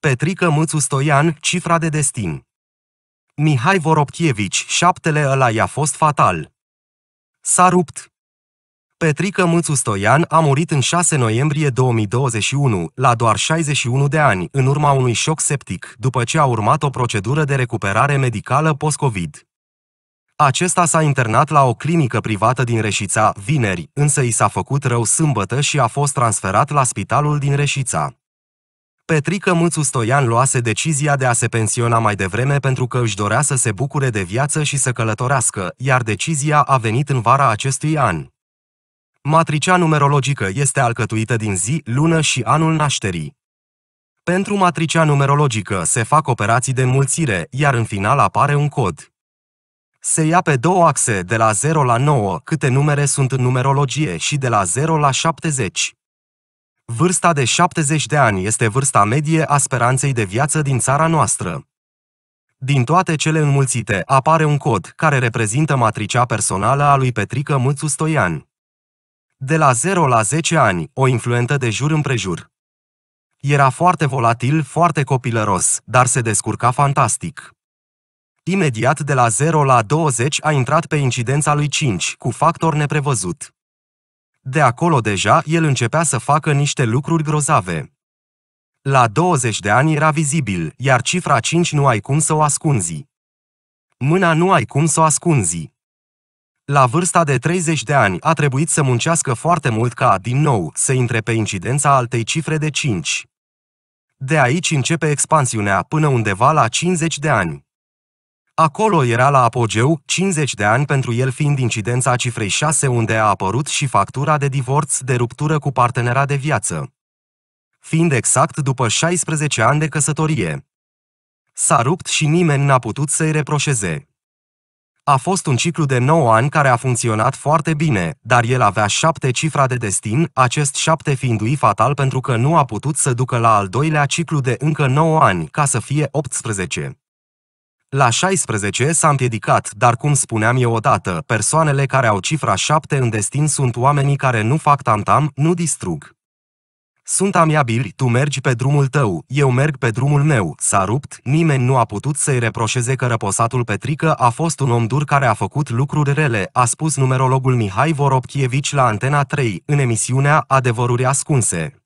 Petrică Mâțu Stoian, Cifra de destin. Mihai Voroptievici, șaptele ăla i-a fost fatal. S-a rupt. Petrică Mâțu Stoian a murit în 6 noiembrie 2021, la doar 61 de ani, în urma unui șoc septic, după ce a urmat o procedură de recuperare medicală post-COVID. Acesta s-a internat la o clinică privată din Reșița vineri, însă i s-a făcut rău sâmbătă și a fost transferat la spitalul din Reșița. Petrică Mâțu Stoian luase decizia de a se pensiona mai devreme pentru că își dorea să se bucure de viață și să călătorească, iar decizia a venit în vara acestui an. Matricea numerologică este alcătuită din zi, lună și anul nașterii. Pentru matricea numerologică se fac operații de înmulțire, iar în final apare un cod. Se ia pe două axe, de la 0 la 9, câte numere sunt în numerologie, și de la 0 la 70. Vârsta de 70 de ani este vârsta medie a speranței de viață din țara noastră. Din toate cele înmulțite apare un cod care reprezintă matricea personală a lui Petrică Mâțu Stoian. De la 0 la 10 ani, o influentă de jur împrejur. Era foarte volatil, foarte copilăros, dar se descurca fantastic. Imediat de la 0 la 20 a intrat pe incidența lui 5, cu factor neprevăzut. De acolo deja el începea să facă niște lucruri grozave. La 20 de ani era vizibil, iar cifra 5 nu ai cum să o ascunzi. Mâna nu ai cum să o ascunzi. La vârsta de 30 de ani a trebuit să muncească foarte mult ca, din nou, să intre pe incidența altei cifre de 5. De aici începe expansiunea până undeva la 50 de ani. Acolo era la apogeu, 50 de ani pentru el fiind incidența cifrei 6 unde a apărut și factura de divorț de ruptură cu partenera de viață. Fiind exact după 16 ani de căsătorie. S-a rupt și nimeni n-a putut să-i reproșeze. A fost un ciclu de 9 ani care a funcționat foarte bine, dar el avea șapte cifra de destin, acest șapte fiind i fatal pentru că nu a putut să ducă la al doilea ciclu de încă 9 ani, ca să fie 18. La 16 s-a împiedicat, dar cum spuneam eu odată, persoanele care au cifra 7 în destin sunt oamenii care nu fac tantam, nu distrug. Sunt amiabili, tu mergi pe drumul tău, eu merg pe drumul meu, s-a rupt, nimeni nu a putut să-i reproșeze că răposatul Petrică a fost un om dur care a făcut lucruri rele, a spus numerologul Mihai Voropchievici la Antena 3, în emisiunea Adevăruri Ascunse.